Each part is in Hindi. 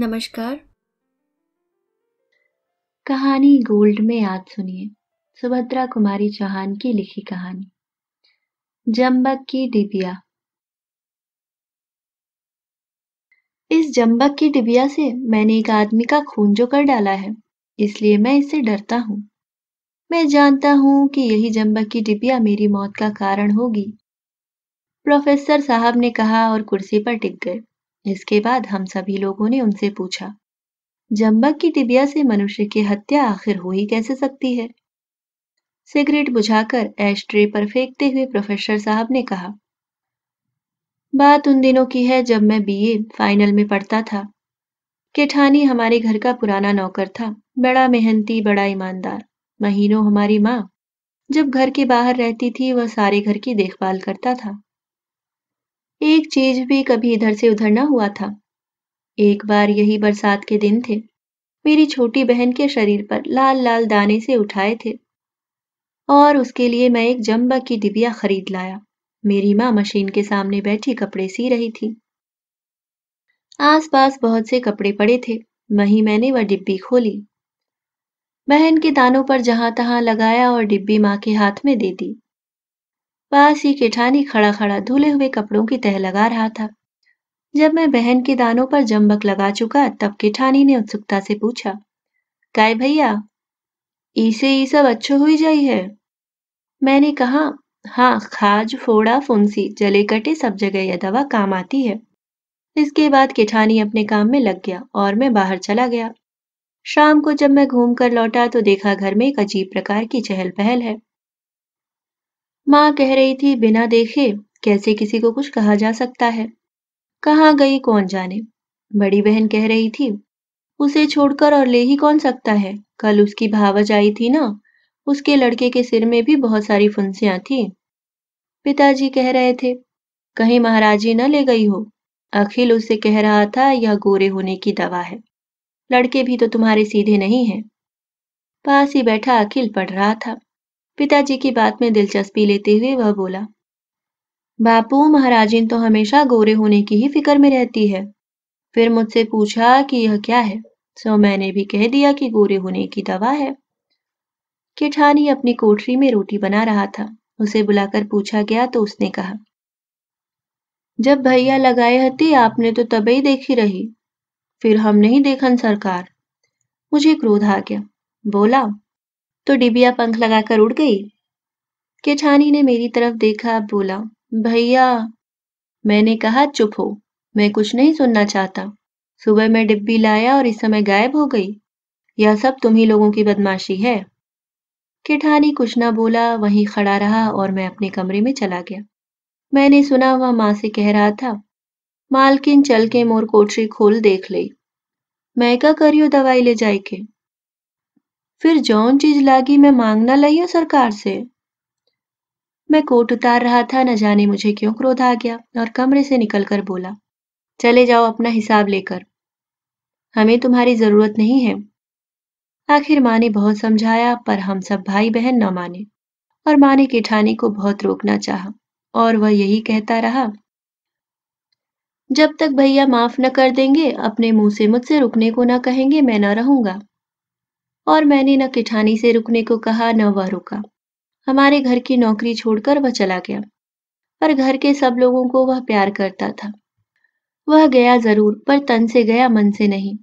नमस्कार कहानी गोल्ड में आज सुनिए सुभद्रा कुमारी चौहान की लिखी कहानी जम्बक की डिबिया इस जम्बक की डिबिया से मैंने एक आदमी का खून जो कर डाला है इसलिए मैं इससे डरता हूं मैं जानता हूं कि यही जम्बक की डिबिया मेरी मौत का कारण होगी प्रोफेसर साहब ने कहा और कुर्सी पर टिक गए इसके बाद हम सभी लोगों ने उनसे पूछा जम्बक की टिबिया से मनुष्य की हत्या आखिर हो ही कैसे सकती है सिगरेट बुझाकर ऐश ट्रे पर फेंकते हुए प्रोफेसर साहब ने कहा बात उन दिनों की है जब मैं बीए फाइनल में पढ़ता था केठानी हमारे घर का पुराना नौकर था बड़ा मेहनती बड़ा ईमानदार महीनों हमारी माँ जब घर के बाहर रहती थी वह सारे घर की देखभाल करता था एक चीज भी कभी इधर से उधर ना हुआ था एक बार यही बरसात के दिन थे मेरी छोटी बहन के शरीर पर लाल लाल दाने से उठाए थे और उसके लिए मैं एक जम्बा की डिबिया खरीद लाया मेरी माँ मशीन के सामने बैठी कपड़े सी रही थी आसपास बहुत से कपड़े पड़े थे वहीं मैंने वह डिब्बी खोली बहन के दानों पर जहां तहां लगाया और डिब्बी माँ के हाथ में दे दी पास ही केठानी खड़ा खड़ा धुले हुए कपड़ों की तह लगा रहा था जब मैं बहन के दानों पर जंबक लगा चुका तब केठानी ने उत्सुकता से पूछा काय भैया इसे ई सब अच्छो हुई जाई है मैंने कहा हाँ खाज फोड़ा फुंसी जले कटे सब जगह यह दवा काम आती है इसके बाद किठानी अपने काम में लग गया और मैं बाहर चला गया शाम को जब मैं घूम कर लौटा तो देखा घर में एक अजीब प्रकार की चहल पहल है माँ कह रही थी बिना देखे कैसे किसी को कुछ कहा जा सकता है कहाँ गई कौन जाने बड़ी बहन कह रही थी उसे छोड़कर और ले ही कौन सकता है कल उसकी भावज आई थी ना उसके लड़के के सिर में भी बहुत सारी फुंसियां थी पिताजी कह रहे थे कहीं महाराजी न ले गई हो अखिल उससे कह रहा था यह गोरे होने की दवा है लड़के भी तो तुम्हारे सीधे नहीं हैं। पास ही बैठा अखिल पढ़ रहा था पिताजी की बात में दिलचस्पी लेते हुए वह बोला बापू महाराजिन तो हमेशा गोरे होने की ही फिक्र में रहती है फिर मुझसे पूछा कि यह क्या है सो मैंने भी कह दिया कि गोरे होने की दवा है किठानी अपनी कोठरी में रोटी बना रहा था उसे बुलाकर पूछा गया तो उसने कहा जब भैया लगाए हती आपने तो तबई देखी रही फिर हम नहीं देखन सरकार मुझे क्रोध आ गया बोला तो डिबिया पंख लगाकर उड़ गई केछानी ने मेरी तरफ देखा बोला भैया मैंने कहा चुप हो मैं कुछ नहीं सुनना चाहता सुबह मैं डिब्बी लाया और इस समय गायब हो गई यह सब तुम ही लोगों की बदमाशी है किठानी कुछ ना बोला वहीं खड़ा रहा और मैं अपने कमरे में चला गया मैंने सुना वह माँ से कह रहा था मालकिन चल के मोर कोठरी खोल देख ले मैं क्या करियो दवाई ले जाए के फिर जौन चीज लागी मैं मांगना लही सरकार से मैं कोट उतार रहा था न जाने मुझे क्यों क्रोध आ गया और कमरे से निकलकर बोला चले जाओ अपना हिसाब लेकर हमें तुम्हारी जरूरत नहीं है आखिर माँ ने बहुत समझाया पर हम सब भाई बहन न माने और माँ ने किठानी को बहुत रोकना चाहा और वह यही कहता रहा जब तक भैया माफ न कर देंगे अपने मुंह से मुझसे रुकने को न कहेंगे मैं न रहूंगा और मैंने न किठानी से रुकने को कहा न वह रुका हमारे घर की नौकरी छोड़कर वह चला गया पर घर के सब लोगों को वह प्यार करता था वह गया जरूर पर तन से गया मन से नहीं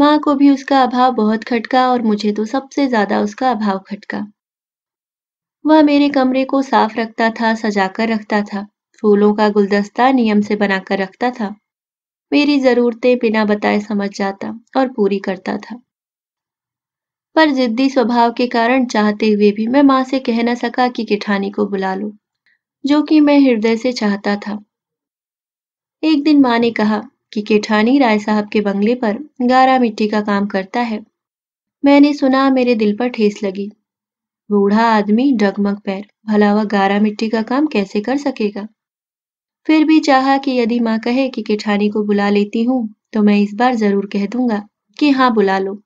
माँ को भी उसका अभाव बहुत खटका और मुझे तो सबसे ज्यादा उसका अभाव खटका वह मेरे कमरे को साफ रखता था सजाकर रखता था फूलों का गुलदस्ता नियम से बनाकर रखता था मेरी जरूरतें बिना बताए समझ जाता और पूरी करता था पर जिद्दी स्वभाव के कारण चाहते हुए भी मैं माँ से कह न सका कि किठानी को बुला लो जो कि मैं हृदय से चाहता था एक दिन माँ ने कहा कि केठानी राय साहब के बंगले पर गारा मिट्टी का काम करता है मैंने सुना मेरे दिल पर ठेस लगी बूढ़ा आदमी डगमग पैर भला वह गारा मिट्टी का काम कैसे कर सकेगा फिर भी चाहा कि यदि माँ कहे कि केठानी को बुला लेती हूँ तो मैं इस बार जरूर कह दूंगा कि हाँ बुला लो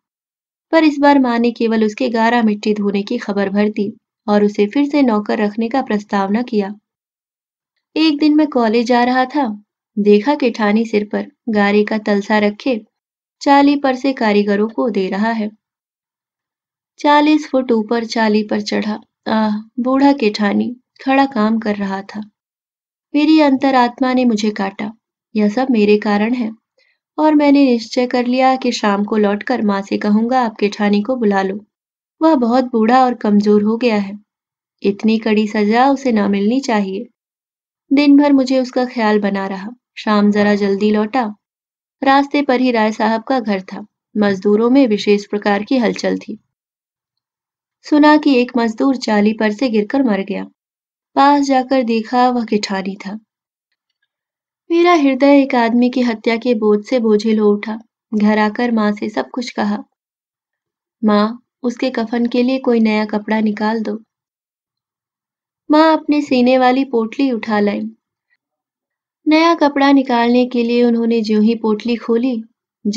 पर इस बार माँ ने केवल उसके गारा मिट्टी धोने की खबर भर दी और उसे फिर से नौकर रखने का प्रस्ताव न किया एक दिन मैं कॉलेज जा रहा था देखा कि ठानी सिर पर गारे का तलसा रखे चाली पर से कारीगरों को दे रहा है चालीस फुट ऊपर चाली पर चढ़ा आह बूढ़ा के ठानी खड़ा काम कर रहा था मेरी अंतरात्मा ने मुझे काटा यह सब मेरे कारण है और मैंने निश्चय कर लिया कि शाम को लौटकर माँ से कहूंगा आप ठानी को बुला लो वह बहुत बूढ़ा और कमजोर हो गया है इतनी कड़ी सजा उसे ना मिलनी चाहिए दिन भर मुझे उसका ख्याल बना रहा शाम जरा जल्दी लौटा रास्ते पर ही राय साहब का घर था मजदूरों में विशेष प्रकार की हलचल थी सुना कि एक मजदूर चाली पर से गिरकर मर गया पास जाकर देखा वह किठानी था मेरा हृदय एक आदमी की हत्या के बोझ से बोझिल हो उठा घर आकर माँ से सब कुछ कहा माँ उसके कफन के लिए कोई नया कपड़ा निकाल दो माँ अपने सीने वाली पोटली उठा लाई नया कपड़ा निकालने के लिए उन्होंने ज्यों ही पोटली खोली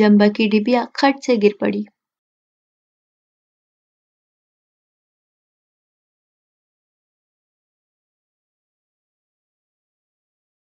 जम्बा की डिबिया खट से गिर पड़ी